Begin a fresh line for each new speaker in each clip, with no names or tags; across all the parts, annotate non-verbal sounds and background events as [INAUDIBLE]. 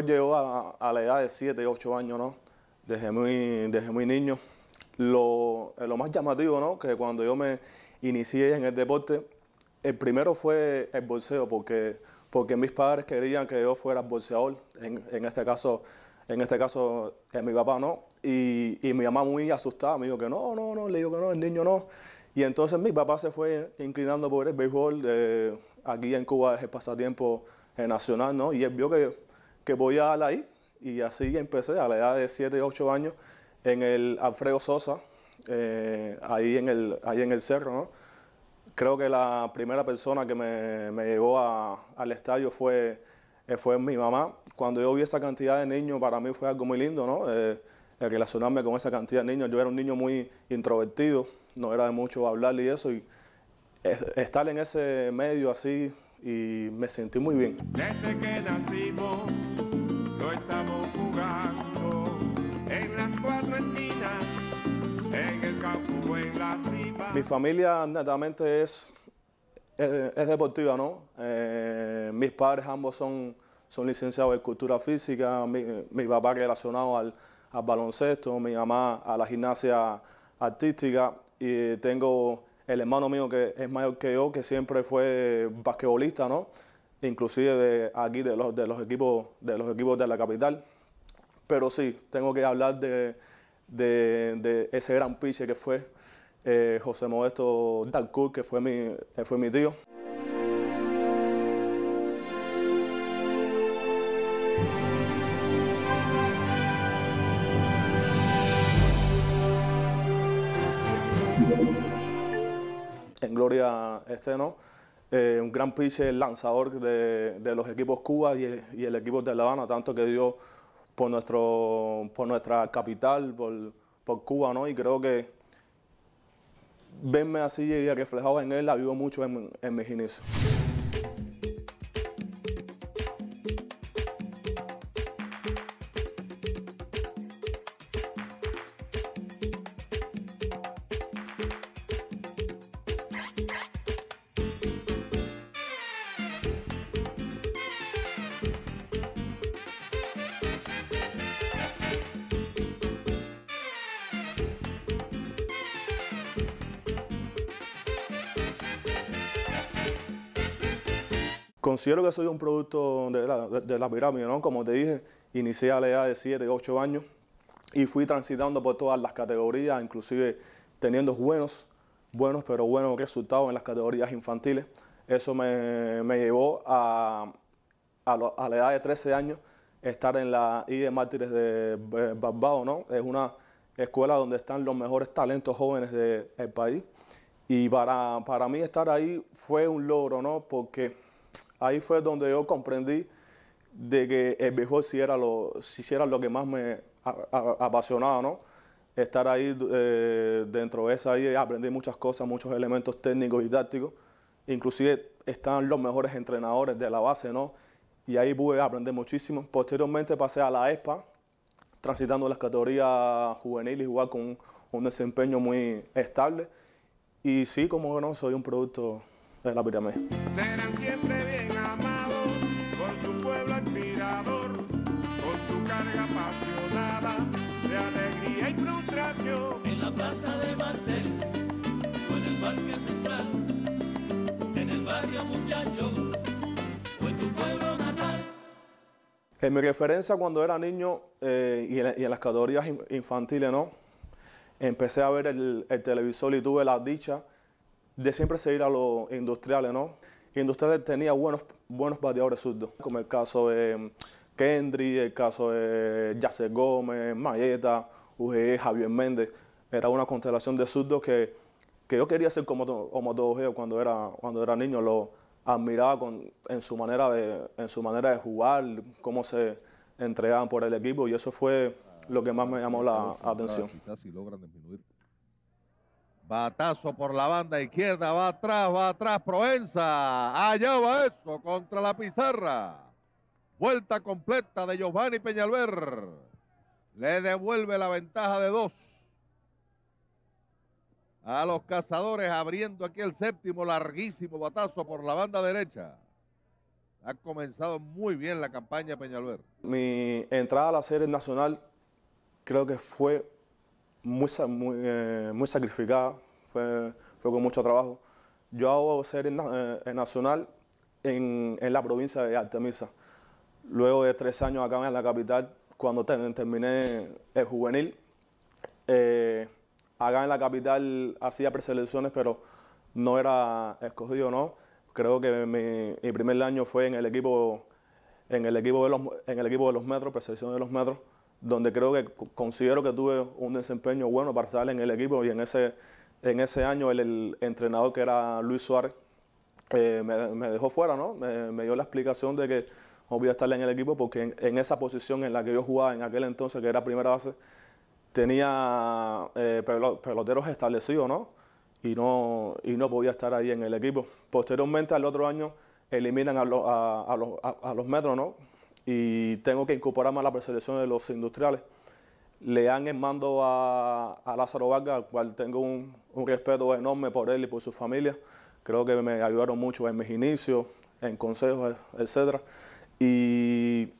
llegó a, la edad de 7, 8 años, ¿no? Desde muy, desde muy niño. Lo, eh, lo, más llamativo, ¿no? Que cuando yo me inicié en el deporte, el primero fue el bolseo, porque, porque mis padres querían que yo fuera bolseador, en, en este caso, en este caso, es eh, mi papá, ¿no? Y, y, mi mamá muy asustada me dijo que no, no, no, le digo que no, el niño no. Y entonces mi papá se fue inclinando por el béisbol, de, eh, aquí en Cuba es el pasatiempo nacional, ¿no? Y él vio que que voy a la y así empecé a la edad de 7, 8 años en el Alfredo Sosa, eh, ahí, en el, ahí en el cerro. ¿no? Creo que la primera persona que me, me llevó al estadio fue, eh, fue mi mamá. Cuando yo vi esa cantidad de niños, para mí fue algo muy lindo, ¿no? Eh, relacionarme con esa cantidad de niños. Yo era un niño muy introvertido, no era de mucho hablar y eso. Y estar en ese medio así, y me sentí muy bien. Mi familia netamente es, eh, es, deportiva, ¿no? Eh, mis padres ambos son, son licenciados en cultura física, mi, mi papá relacionado al, al, baloncesto, mi mamá a la gimnasia artística y tengo el hermano mío que es mayor que yo, que siempre fue basquetbolista, ¿no? Inclusive de aquí, de los, de los, equipos, de los equipos de la capital. Pero sí, tengo que hablar de, de ese gran piche que fue eh, José Modesto Dalcourt, que fue mi, eh, fue mi tío. En Gloria este eh, un gran pitcher lanzador de, de, los equipos Cuba y, el equipo de La Habana, tanto que dio por, nuestro, por nuestra capital, por, por Cuba, ¿no? Y creo que verme así y reflejado en él ayudó mucho en, en mis inicios. Considero que soy un producto de la, pirámide, ¿no? Como te dije, inicié a la edad de 7, 8 años y fui transitando por todas las categorías, inclusive teniendo buenos, buenos, pero buenos resultados en las categorías infantiles. Eso me, me llevó a, a, la edad de 13 años estar en la I de Mártires de eh, Barbados, ¿no? Es una escuela donde están los mejores talentos jóvenes del país. Y para, para mí estar ahí fue un logro, ¿no? Porque ahí fue donde yo comprendí de que el mejor si era lo, si era lo que más me apasionaba, ¿no? Estar ahí eh, dentro de esa, ahí aprendí muchas cosas, muchos elementos técnicos y tácticos. Inclusive están los mejores entrenadores de la base, ¿no? Y ahí pude aprender muchísimo. Posteriormente pasé a la ESPA, transitando las categorías juveniles, jugar con un, un desempeño muy estable. Y sí, como no, soy un producto de la pirámide.
Serán siempre bien amados por su pueblo admirador, con su carga apasionada de alegría y frustración. En la plaza de Martel o en el parque central, en el barrio muchacho
o en tu pueblo natal. En mi referencia cuando era niño eh, y, en, las categorías infantiles, ¿no? Empecé a ver el, el televisor y tuve la dicha de siempre seguir a los industriales, ¿no? Industriales tenía buenos, buenos bateadores surdos, como el caso de Kendry, el caso de Yacer Gómez, Mayeta, UGE, Javier Méndez. Era una constelación de surdos que, que yo quería ser como, como todo Geo cuando era, cuando era niño. Lo admiraba con, en, su manera de, en su manera de jugar, cómo se entregaban por el equipo y eso fue lo que más me llamó la atención.
Si logran disminuir Batazo por la banda izquierda, va atrás, va atrás Proenza. Allá va eso, contra la pizarra. Vuelta completa de Giovanni Peñalver. Le devuelve la ventaja de dos. A los cazadores abriendo aquí el séptimo, larguísimo batazo por la banda derecha. Ha comenzado muy bien la campaña Peñalver.
Mi entrada a la serie nacional creo que fue muy, eh, muy, sacrificada, fue, fue, con mucho trabajo. Yo hago ser eh, nacional en, en, la provincia de Artemisa. Luego de tres años acá en la capital, cuando terminé el juvenil, eh, acá en la capital hacía preselecciones, pero no era escogido, ¿no? Creo que mi, primer año fue en el equipo, en el equipo, de, los, en el equipo de los metros, preselección de los metros donde creo que considero que tuve un desempeño bueno para estar en el equipo y en ese, en ese año el, entrenador que era Luis Suárez eh, me, dejó fuera, ¿no? Me, dio la explicación de que no podía estar en el equipo porque en, esa posición en la que yo jugaba en aquel entonces, que era primera base, tenía eh, peloteros establecidos, ¿no? Y, ¿no? y no podía estar ahí en el equipo. Posteriormente, al otro año, eliminan a, los, a los metros, ¿no? y tengo que incorporarme a la preselección de los industriales. Le dan el mando a, a Lázaro Vargas, al cual tengo un, un, respeto enorme por él y por su familia. Creo que me ayudaron mucho en mis inicios, en consejos, etc. Y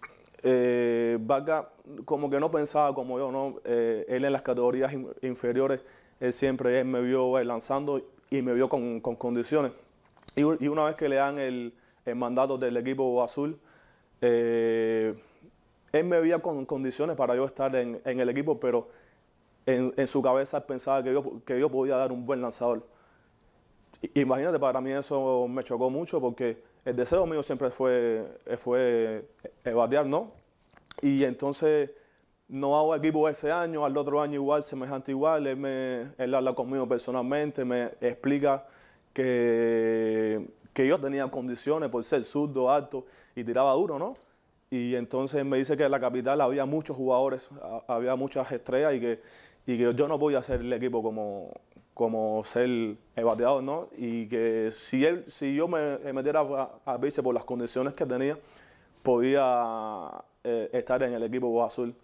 eh, Vargas como que no pensaba como yo, ¿no? Eh, él en las categorías inferiores, él siempre me vio eh, lanzando y me vio con, con condiciones. Y, y, una vez que le dan el, el mandato del equipo azul, eh, él me veía con condiciones para yo estar en, el equipo, pero en, su cabeza pensaba que yo, podía dar un buen lanzador. Imagínate, para mí eso me chocó mucho porque el deseo mío siempre fue, fue eh, batear, ¿no? Y entonces no hago equipo ese año, al otro año igual, semejante igual, él, me, él habla conmigo personalmente, me explica que, que yo tenía condiciones por ser zurdo, alto y tiraba duro, ¿no? Y entonces me dice que en la capital había muchos jugadores, había muchas estrellas y que, y que yo no podía ser el equipo como, como ser el bateador, ¿no? Y que si, él, si yo me metiera a, a por las condiciones que tenía, podía eh, estar en el equipo Azul.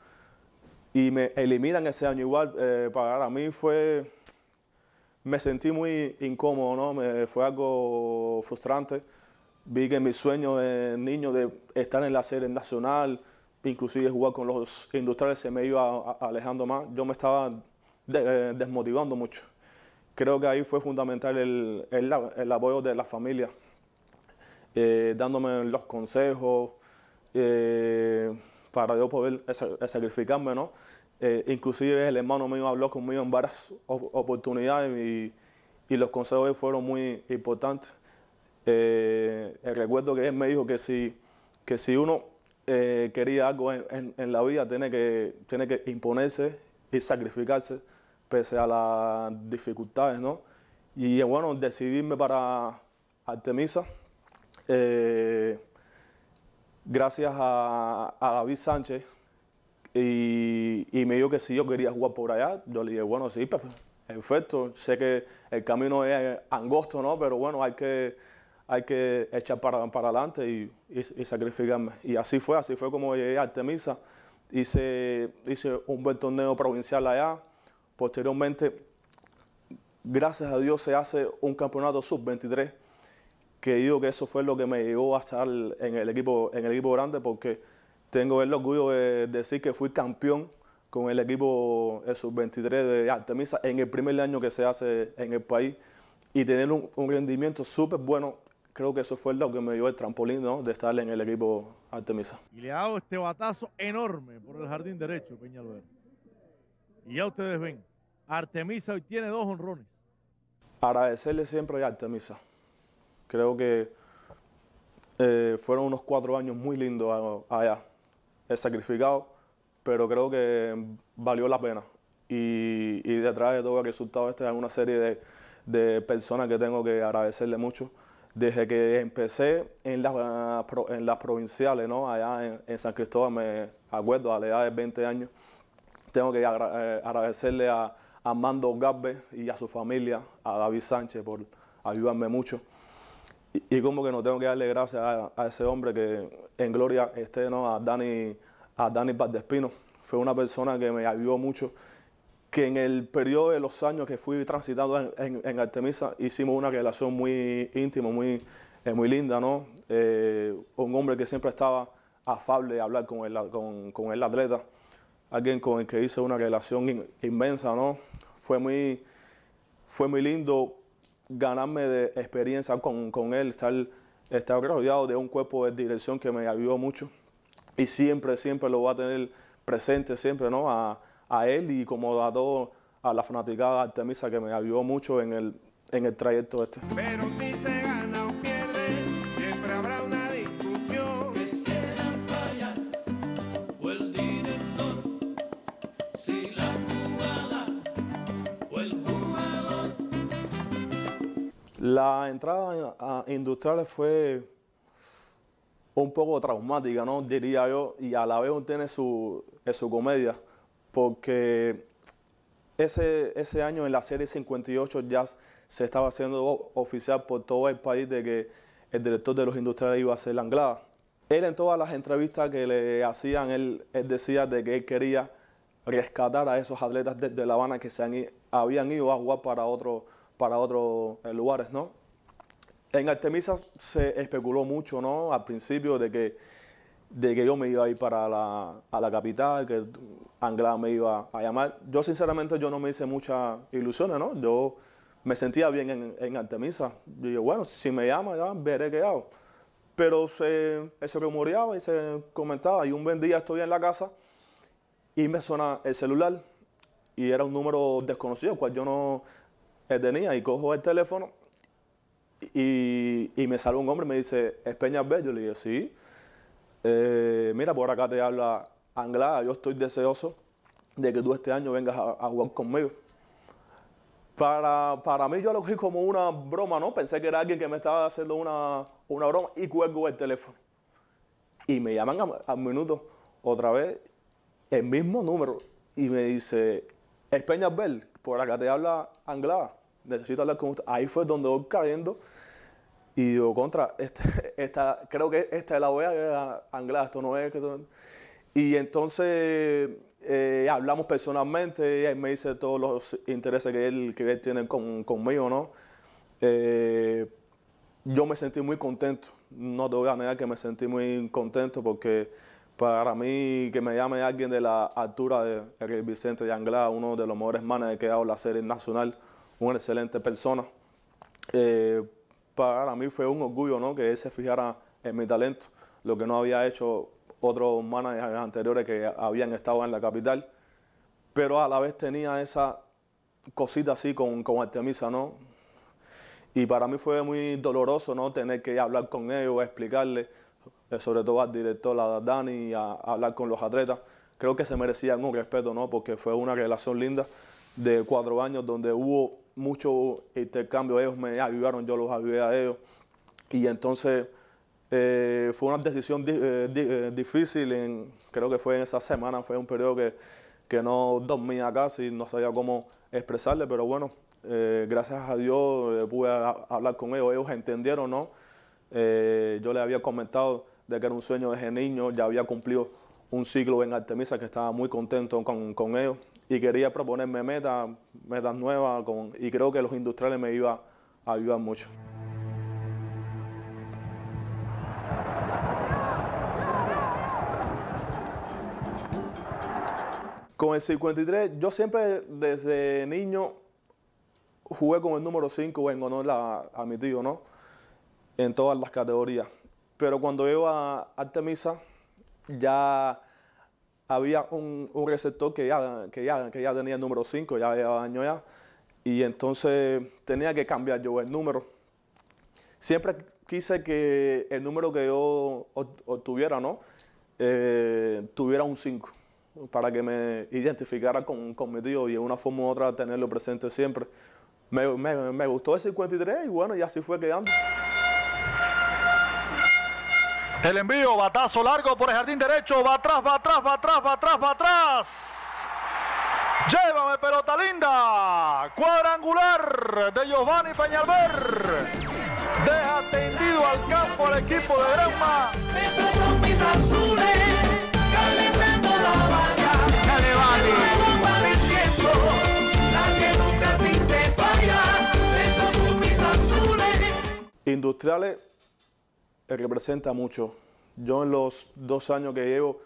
Y me eliminan ese año igual. Eh, para mí fue me sentí muy incómodo, ¿no? Me, fue algo frustrante. Vi que mi sueño de niño de estar en la serie nacional, inclusive jugar con los industriales, se me iba alejando más. Yo me estaba eh, desmotivando mucho. Creo que ahí fue fundamental el, el, apoyo de la familia, eh, dándome los consejos eh, para yo poder sacrificarme, ¿no? Eh, inclusive el hermano mío habló conmigo en varias oportunidades y, los consejos fueron muy importantes. Eh, recuerdo que él me dijo que si, que si uno eh, quería algo en, la vida, tiene que, tiene que imponerse y sacrificarse pese a las dificultades, ¿no? Y bueno, decidirme para Artemisa, gracias a David Sánchez, y, me dijo que si yo quería jugar por allá, yo le dije, bueno, sí, pues, perfecto. Sé que el camino es angosto, ¿no? Pero bueno, hay que, hay que echar para, para adelante y, y, y sacrificarme. Y así fue, así fue como llegué a Artemisa. Hice, hice un buen torneo provincial allá. Posteriormente, gracias a Dios, se hace un campeonato sub-23, que digo que eso fue lo que me llevó a estar en el equipo, en el equipo grande porque tengo el orgullo de decir que fui campeón con el equipo sub-23 de Artemisa en el primer año que se hace en el país y tener un, rendimiento súper bueno. Creo que eso fue lo que me dio el trampolín de estar en el equipo Artemisa.
Y le hago este batazo enorme por el jardín derecho, Peñalver. Y ya ustedes ven, Artemisa hoy tiene dos honrones.
Agradecerle siempre a Artemisa. Creo que eh, fueron unos cuatro años muy lindos allá sacrificado, pero creo que valió la pena. Y, detrás de todo el resultado este hay una serie de, personas que tengo que agradecerle mucho. Desde que empecé en, en las provinciales, allá en, San Cristóbal, me acuerdo, a la edad de 20 años, tengo que eh, agradecerle a, a Armando Garbe y a su familia, a David Sánchez por ayudarme mucho. Y, como que no tengo que darle gracias a, ese hombre que en gloria esté, ¿no? A Dani, a Dani Valdespino. Fue una persona que me ayudó mucho, que en el periodo de los años que fui transitando en, en, Artemisa hicimos una relación muy íntima, muy, eh, muy linda, ¿no? Eh, un hombre que siempre estaba afable de hablar con el, con, con el atleta, alguien con el que hice una relación inmensa, ¿no? Fue muy, fue muy lindo ganarme de experiencia con, con él, estar, estar rodeado de un cuerpo de dirección que me ayudó mucho. Y siempre, siempre lo voy a tener presente, siempre, ¿no? A, él y como a todo, a la fanaticada Artemisa que me ayudó mucho en el, en el trayecto este. Pero si se
gana o pierde, siempre habrá
La entrada a industriales fue un poco traumática, ¿no? Diría yo, y a la vez tiene eh, su, comedia, porque ese, ese año en la serie 58 ya se estaba haciendo oficial por todo el país de que el director de los industriales iba a ser Langlada. Él en todas las entrevistas que le hacían, él, decía de que quería rescatar a esos atletas de, La Habana que se habían ido a jugar para otros para otros eh, lugares, ¿no? En Artemisa se especuló mucho, ¿no? Al principio de que, de que yo me iba a ir para la, a la capital, que Anglada me iba a llamar. Yo sinceramente yo no me hice muchas ilusiones, ¿no? Yo me sentía bien en, Artemisa. Yo dije, bueno, si me llama ya veré qué hago. Pero se, se rumoreaba y se comentaba. Y un buen día estoy en la casa y me suena el celular y era un número desconocido, cual yo no, tenía y cojo el teléfono y, me sale un hombre y me dice, ¿es Bell, Yo Le digo, sí. Eh, mira, por acá te habla Anglada, yo estoy deseoso de que tú este año vengas a, jugar conmigo. Para, para, mí yo lo cogí como una broma, ¿no? Pensé que era alguien que me estaba haciendo una, una broma y cuelgo el teléfono. Y me llaman al minuto otra vez, el mismo número, y me dice, es Bell, por acá te habla Anglada necesito hablar con usted. Ahí fue donde voy cayendo y digo, contra, este, [LAUGHS] esta, creo que esta es la OEA eh, anglada, esto no es. Y entonces eh, hablamos personalmente y ahí me dice todos los intereses que él, que tiene con, conmigo, ¿no? Eh, yo me sentí muy contento, no te voy a negar que me sentí muy contento porque para mí que me llame alguien de la altura de, Vicente de Anglada, uno de los mejores managers que ha dado la serie nacional, una excelente persona. Eh, para mí fue un orgullo ¿no? que él se fijara en mi talento, lo que no había hecho otros managers anteriores que habían estado en la capital, pero a la vez tenía esa cosita así con, con Artemisa, ¿no? Y para mí fue muy doloroso, ¿no? Tener que hablar con ellos, explicarle, eh, sobre todo al director, a Dani, a, hablar con los atletas. Creo que se merecían un respeto, ¿no? Porque fue una relación linda de cuatro años donde hubo mucho intercambio, ellos me ayudaron, yo los ayudé a ellos. Y entonces eh, fue una decisión eh, eh, difícil, creo que fue en esa semana, fue un periodo que, que no dormía casi, no sabía cómo expresarle, pero bueno, gracias a Dios pude hablar con ellos, ellos entendieron, ¿no? yo les había comentado de que era un sueño desde niño, ya había cumplido un ciclo en Artemisa que estaba muy contento con, con ellos y quería proponerme metas, metas nuevas con, y creo que los industriales me iban a ayudar mucho. Con el 53, yo siempre desde niño jugué con el número 5 en honor a, a mi tío, ¿no? En todas las categorías. Pero cuando iba a Artemisa, ya había un, receptor que ya, ya, que ya tenía el número 5, ya había ya, y entonces tenía que cambiar yo el número. Siempre quise que el número que yo obtuviera, ¿no? Eh, tuviera un 5 para que me identificara con, con, mi tío y de una forma u otra tenerlo presente siempre. Me, me gustó el 53 y bueno, y así fue quedando. El envío, batazo largo por el jardín derecho, va atrás, va
atrás, va atrás, va atrás, va atrás. Llévame pelota linda. Cuadrangular de Giovanni Peñalver. Deja tendido
al campo el equipo de Granma.
Industriales representa mucho. Yo en los dos años que llevo,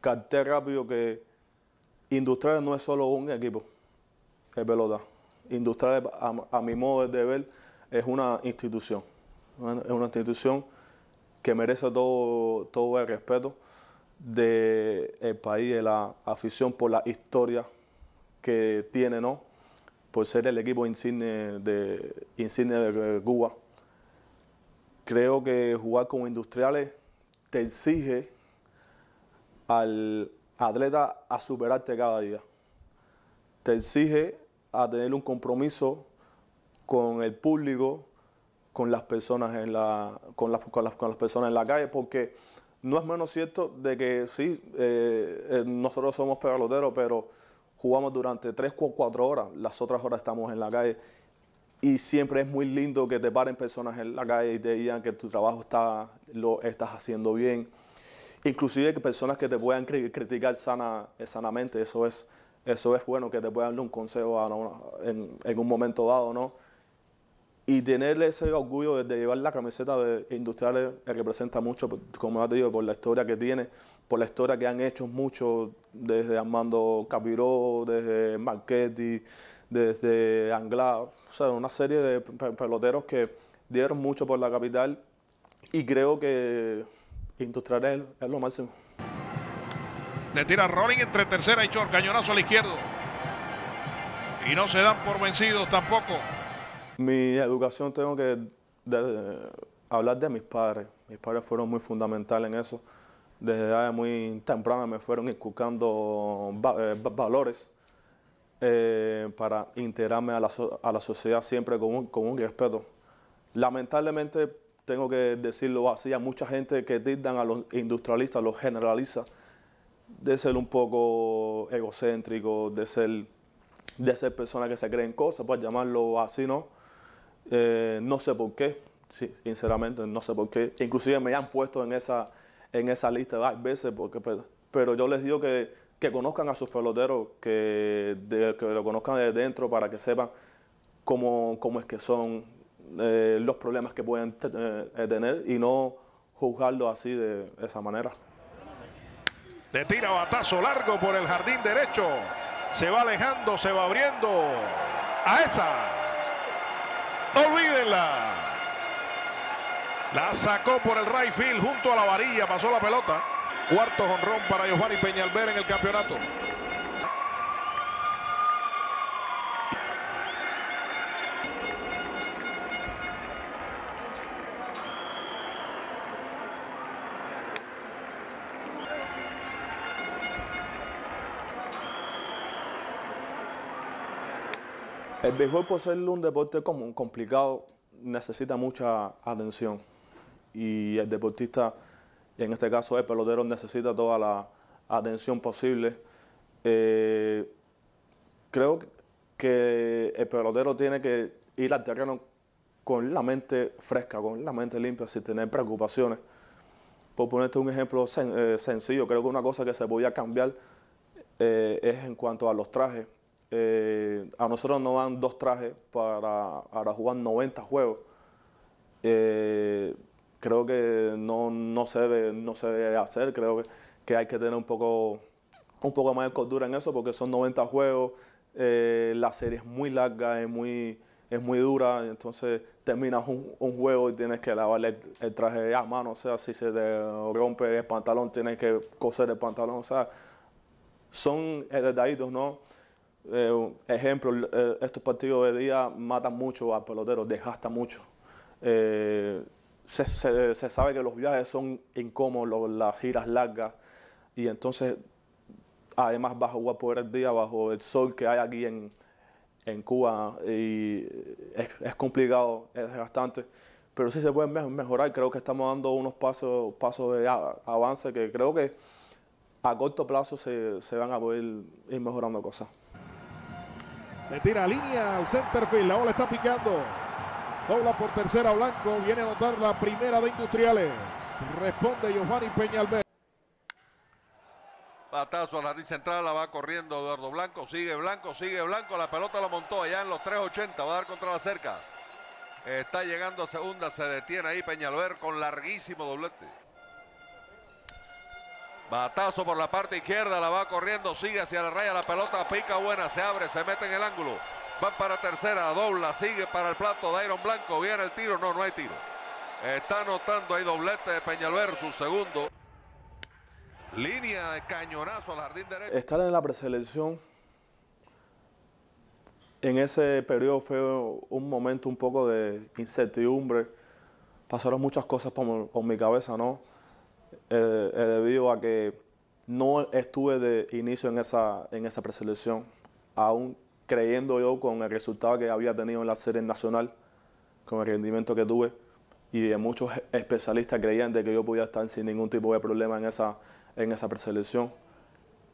canté rápido que Industrial no es solo un equipo, es pelota. Industrial a, mi modo de ver, es una institución. Es una institución que merece todo, el respeto del país, de la afición por la historia que tiene, ¿no? Por ser el equipo insigne insigne de Cuba. Creo que jugar con industriales te exige al atleta a superarte cada día. Te exige a tener un compromiso con el público, con las personas en la, con las, personas en la calle, porque no es menos cierto de que sí, eh, eh, nosotros somos peloteros, pero jugamos durante tres o 4 horas, las otras horas estamos en la calle y siempre es muy lindo que te paren personas en la calle y te digan que tu trabajo está, lo estás haciendo bien. Inclusive que personas que te puedan criticar sanamente, eso es, eso es bueno, que te puedan dar un consejo en, un momento dado, ¿no? Y tener ese orgullo de, llevar la camiseta de industriales eh, representa mucho, pues, como ya te digo, por la historia que tiene, por la historia que han hecho mucho desde Armando Capiró, desde Marquetti, desde Anglado sea, una serie de peloteros que dieron mucho por la capital y creo que Industrial es, lo máximo.
Le tira Rolling entre tercera y short, cañonazo al izquierdo. Y no se dan por vencidos tampoco.
Mi educación tengo que hablar de mis padres. Mis padres fueron muy fundamentales en eso. Desde edad muy temprana me fueron inculcando eh, valores eh, para integrarme a la, a la sociedad siempre con un, con un, respeto. Lamentablemente, tengo que decirlo así, a mucha gente que dictan a los industrialistas, los generaliza, de ser un poco egocéntrico, de ser, de ser personas que se creen cosas, pues llamarlo así, ¿no? Eh, no sé por qué, sinceramente, no sé por qué. Inclusive me han puesto en esa, en esa lista varias veces, porque, pues, pero yo les digo que que conozcan a sus peloteros, que, que lo conozcan de dentro para que sepan cómo, cómo es que son eh, los problemas que pueden eh, tener y no juzgarlo así de esa manera.
Le tira batazo largo por el jardín derecho. Se va alejando, se va abriendo. A esa. Olvídenla. La sacó por el right field junto a la varilla. Pasó la pelota. Cuarto honrón para Giovanni Peñalver en el campeonato.
El béisbol, por ser un deporte común, complicado, necesita mucha atención. Y el deportista en este caso el pelotero necesita toda la atención posible. Eh, creo que el pelotero tiene que ir al terreno con la mente fresca, con la mente limpia, sin tener preocupaciones. Por ponerte un ejemplo eh, sencillo, creo que una cosa que se podía cambiar eh, es en cuanto a los trajes. a nosotros nos dan dos trajes para, jugar 90 juegos. Eh, creo que no, se, debe, no se debe hacer, creo que, que, hay que tener un poco, un poco más de cordura en eso porque son 90 juegos, eh, la serie es muy larga, es muy, es muy dura, entonces terminas un, juego y tienes que lavar el, traje a ah, mano, o sea, si se rompe el pantalón, tienes que coser el pantalón, o sea, son eh, detallitos, ¿no? Eh, ejemplo, estos partidos de día matan mucho a peloteros, desgastan mucho se, sabe que los viajes son incómodos, las giras largas, y entonces además bajo a poder por día bajo el sol que hay aquí en, Cuba, y es, complicado, es bastante pero sí se puede mejorar, creo que estamos dando unos pasos, pasos de avance que creo que a corto plazo se, se van a poder ir mejorando cosas. Le tira
línea al center la bola está picando. Dobla por tercera Blanco. Viene a anotar la primera de Industriales. Responde Giovanni Peñalver.
Batazo a la central, la va corriendo Eduardo Blanco, sigue Blanco, sigue Blanco, la pelota la montó allá en los 3.80, va a dar contra las cercas. Está llegando a segunda, se detiene ahí Peñalver con larguísimo doblete. Batazo por la parte izquierda, la va corriendo, sigue hacia la raya, la pelota pica buena, se abre, se mete en el ángulo. Va para tercera, dobla, sigue para el plato de Iron Blanco. Viene el tiro, no, no hay tiro. Está anotando ahí doblete de Peñalver, su segundo. Línea de cañonazo al jardín derecho.
Estar en la preselección en ese periodo fue un momento un poco de incertidumbre. Pasaron muchas cosas por, mi cabeza, ¿no? Eh, eh, debido a que no estuve de inicio en esa, en esa preselección. Aún creyendo yo con el resultado que había tenido en la serie nacional, con el rendimiento que tuve, y de muchos especialistas creían de que yo podía estar sin ningún tipo de problema en esa, en esa preselección.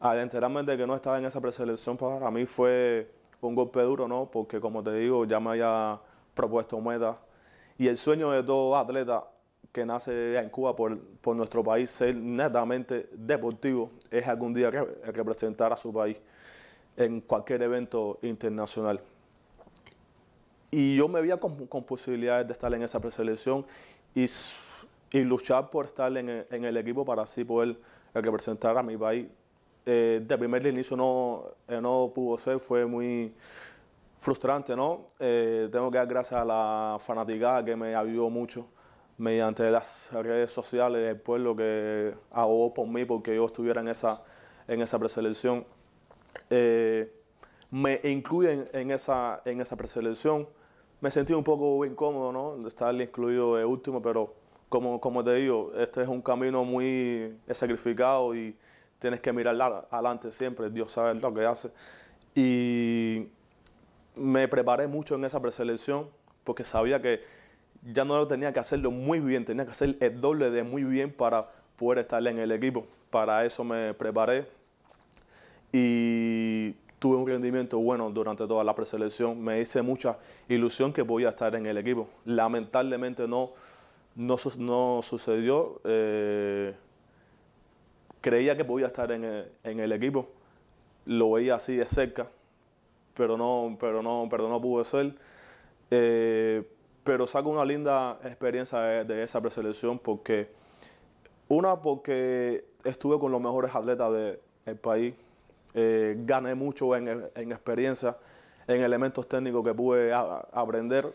Al enterarme de que no estaba en esa preselección, pues, para mí fue un golpe duro, ¿no? Porque como te digo, ya me había propuesto metas. Y el sueño de todo atleta que nace en Cuba por, por nuestro país, ser netamente deportivo, es algún día representar a su país en cualquier evento internacional. Y yo me veía con, posibilidades de estar en esa preselección y, luchar por estar en, el equipo para así poder representar a mi país. Eh, de primer inicio no, eh, no pudo ser, fue muy frustrante, ¿no? Eh, tengo que dar gracias a la fanaticada que me ayudó mucho mediante las redes sociales, el pueblo que ahogó por mí porque yo estuviera en esa, en esa preselección. Eh, me incluyen en esa, en esa preselección. Me sentí un poco incómodo, ¿no? Estar incluido de último, pero como, como te digo, este es un camino muy sacrificado y tienes que mirar adelante siempre. Dios sabe lo que hace. Y me preparé mucho en esa preselección porque sabía que ya no tenía que hacerlo muy bien, tenía que hacer el doble de muy bien para poder estar en el equipo. Para eso me preparé, y tuve un rendimiento bueno durante toda la preselección. Me hice mucha ilusión que podía estar en el equipo. Lamentablemente no, no, sucedió. Eh, creía que podía estar en el, equipo. Lo veía así de cerca, pero no, pero no, no pudo ser. Eh, pero saco una linda experiencia de, esa preselección porque, una, porque estuve con los mejores atletas del país, eh, gané mucho en, experiencia, en elementos técnicos que pude aprender.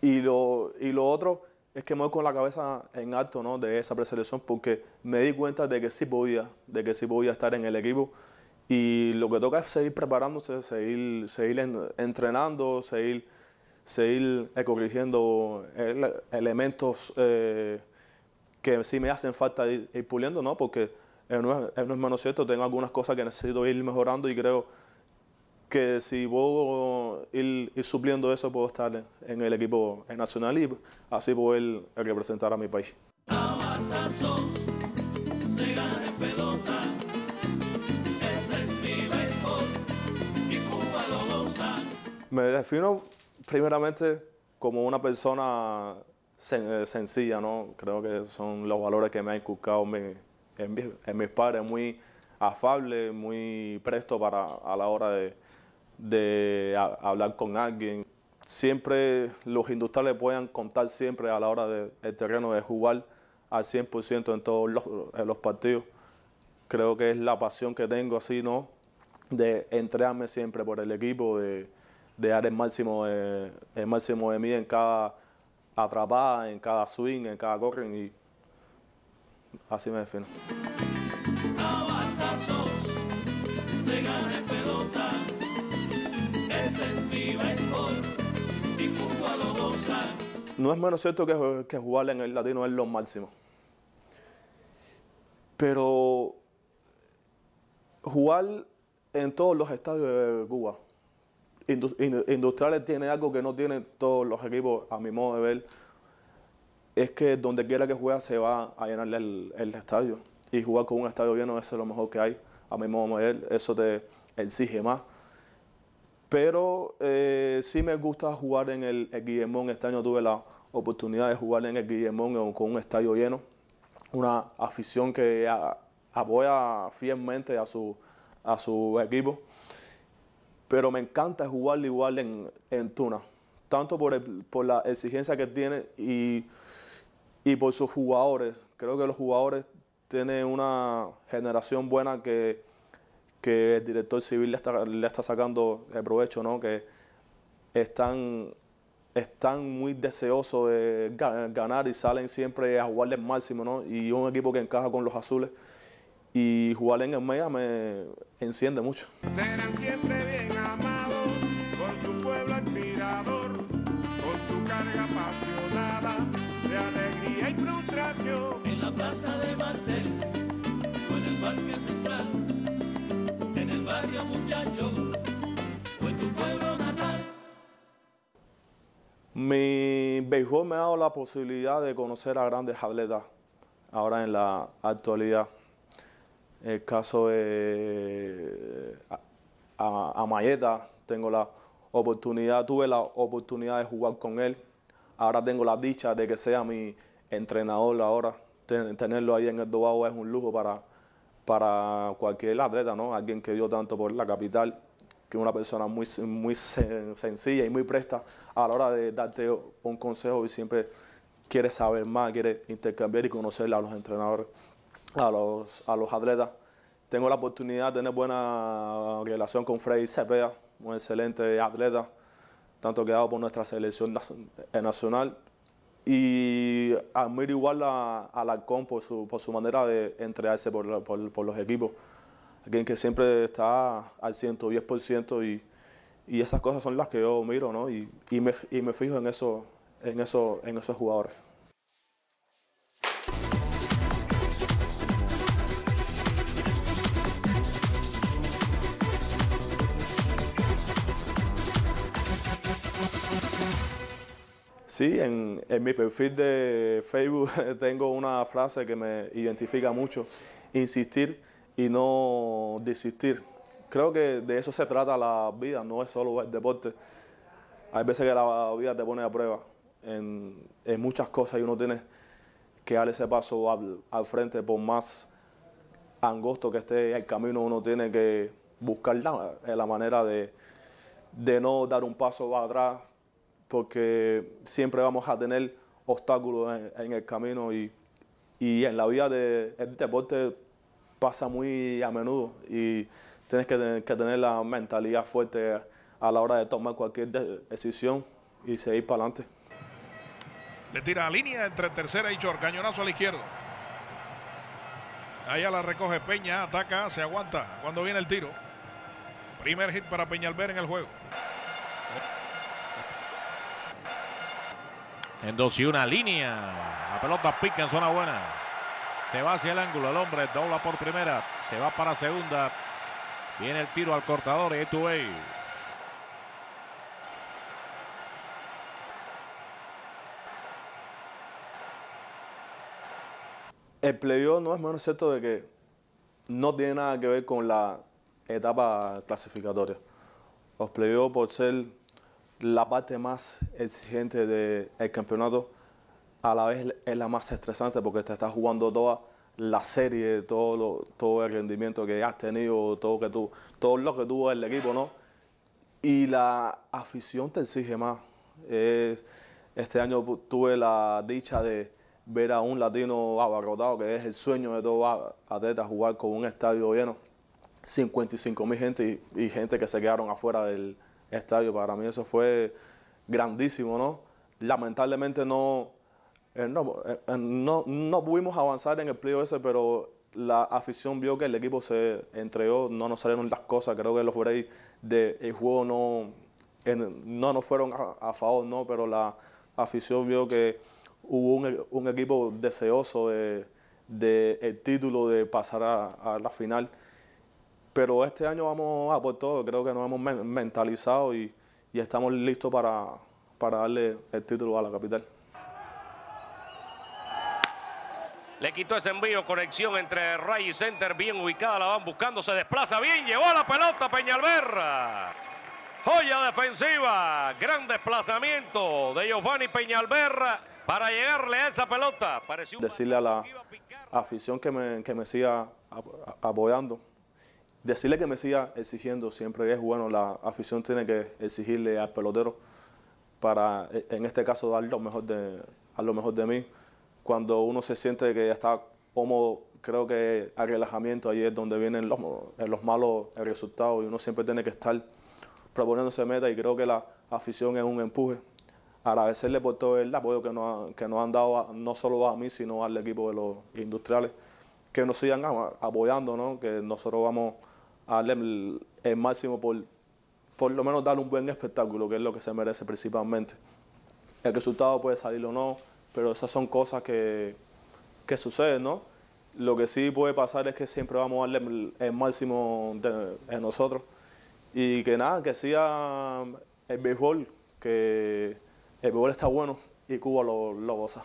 Y lo, y lo otro es que me voy con la cabeza en alto de esa preselección porque me di cuenta de que sí podía, de que sí podía estar en el equipo. Y lo que toca es seguir preparándose, seguir, seguir entrenando, seguir, seguir elementos eh, que sí me hacen falta ir, ir puliendo, ¿no? Porque ...no es menos cierto, tengo algunas cosas que necesito ir mejorando y creo que si puedo ir, supliendo eso, puedo estar en el equipo nacional y así poder representar a mi país. Me defino primeramente como una persona eh, sencilla, ¿no? Creo que son los valores que me ha inculcado mi, en, mis padres muy afable, muy presto para, a la hora de, hablar con alguien. Siempre los industriales puedan contar siempre a la hora del terreno de jugar al 100% en todos los, partidos. Creo que es la pasión que tengo así, ¿no? De entregarme siempre por el equipo, de, dar el máximo de, el máximo de mí en cada atrapada, en cada swing, en cada corren y Así me defino. No es menos cierto que, que jugar en el latino es lo máximo. Pero jugar en todos los estadios de Cuba. Industriales tiene algo que no tienen todos los equipos, a mi modo de ver es que donde quiera que juega se va a llenar el, estadio. Y jugar con un estadio lleno eso es lo mejor que hay. A mi modo de eso te exige más. Pero eh, sí me gusta jugar en el, Guillemón. Este año tuve la oportunidad de jugar en el Guillemón con un estadio lleno. Una afición que apoya fielmente a su, a su equipo. Pero me encanta jugar igual en, Tuna. Tanto por, por la exigencia que tiene y y por sus jugadores. Creo que los jugadores tienen una generación buena que, el director civil le está, sacando el provecho, ¿no? que están, están muy deseosos de ganar y salen siempre a jugarle máximo. ¿no? Y un equipo que encaja con los azules y jugar en el Mega me enciende mucho.
Serán siempre bien amados por su pueblo admirador, su carga apasionada hay En la plaza de Martel o en el parque central, en el barrio muchacho o en tu pueblo natal.
Mi béisbol me ha dado la posibilidad de conocer a grandes atletas ahora en la actualidad. El caso de eh, Mayeta, tengo la oportunidad, tuve la oportunidad de jugar con él. Ahora tengo la dicha de que sea mi entrenador ahora. tenerlo ahí en el Dobao es un lujo para, para cualquier atleta, ¿no? Alguien que dio tanto por la capital, que es una persona muy, muy sencilla y muy presta a la hora de darte un consejo y siempre quiere saber más, quiere intercambiar y conocer a los entrenadores, a los, a los atletas. Tengo la oportunidad de tener buena relación con Freddy Cepeda, un excelente atleta, tanto que dado por nuestra selección eh, nacional y admiro igual a, a Alarcón por su, manera de entregarse por, los equipos. Alguien que siempre está al 110% y, y esas cosas son las que yo miro, Y, me, y me fijo en, eso, en, eso, en esos jugadores. Sí, en, mi perfil de Facebook [LAUGHS] tengo una frase que me identifica mucho, insistir y no desistir. Creo que de eso se trata la vida, no es solo el deporte. Hay veces que la vida te pone a prueba en, muchas cosas y uno tiene que dar ese paso al, frente, por más angosto que esté el camino, uno tiene que buscar la, manera de, de no dar un paso atrás, porque siempre vamos a tener obstáculos en, el camino y, en la vida del deporte pasa muy a menudo y tienes que, tener la mentalidad fuerte a la hora de tomar cualquier decisión y seguir para adelante.
Le tira a línea entre tercera y short, cañonazo a la izquierda. Allá la recoge Peña, ataca, se aguanta cuando viene el tiro. Primer hit para Peñalver en el juego. En dos y una línea. La pelota pica en zona buena. Se va hacia el ángulo. El hombre dobla por primera. Se va para segunda. Viene el tiro al cortador. Y tu
El playoff no es menos cierto de que no tiene nada que ver con la etapa clasificatoria. Los playoffs, por ser la parte más exigente del campeonato, a la vez es la más estresante porque te estás jugando toda la serie, todo, todo el rendimiento que has tenido, todo, que tú, todo lo que tuvo el equipo, ¿no? Y la afición te exige más. este año tuve la dicha de ver a un latino abarrotado, que es el sueño de todo atleta, jugar con un estadio lleno, 55 mil gente y gente que se quedaron afuera del, estadio. Para mí eso fue grandísimo, ¿no? Lamentablemente no, eh, eh, eh, no, no, pudimos avanzar en el pliego ese, pero la afición vio que el equipo se entregó, no nos salieron las cosas, creo que los breaks del juego no, no nos fueron a, favor, ¿no? Pero la afición vio que hubo un, equipo deseoso de, el título de pasar a la final. Pero este año vamos a por todo, creo que nos hemos mentalizado y, estamos listos para, darle el título a la capital.
Le quitó ese envío, conexión entre Ray y Center, bien ubicada, la van buscando, se desplaza bien, llevó la pelota Peñalver. Joya defensiva, gran desplazamiento de Giovanni Peñalver para llegarle a esa pelota.
Decirle a la afición que que me siga apoyando decirle que me siga exigiendo, siempre es bueno, la afición tiene que exigirle al pelotero para, e, en este caso, dar lo mejor de, a lo mejor de mí. Cuando uno se siente que está cómodo, creo que al relajamiento ahí es donde vienen los, eh, los malos resultados y uno siempre tiene que estar proponiéndose meta y creo que la afición es un empuje. Agradecerle por todo el apoyo que nos, que han dado, no solo a mí, sino al equipo de los industriales, que nos sigan apoyando, que nosotros vamos a el máximo por, por lo menos dar un buen espectáculo, que es lo que se merece principalmente. El resultado puede salir o no, pero esas son cosas que, que suceden, ¿no? Lo que sí puede pasar es que siempre vamos a darle el, máximo de, nosotros. Y que nada, que siga el béisbol, que el béisbol está bueno y Cuba lo, lo goza.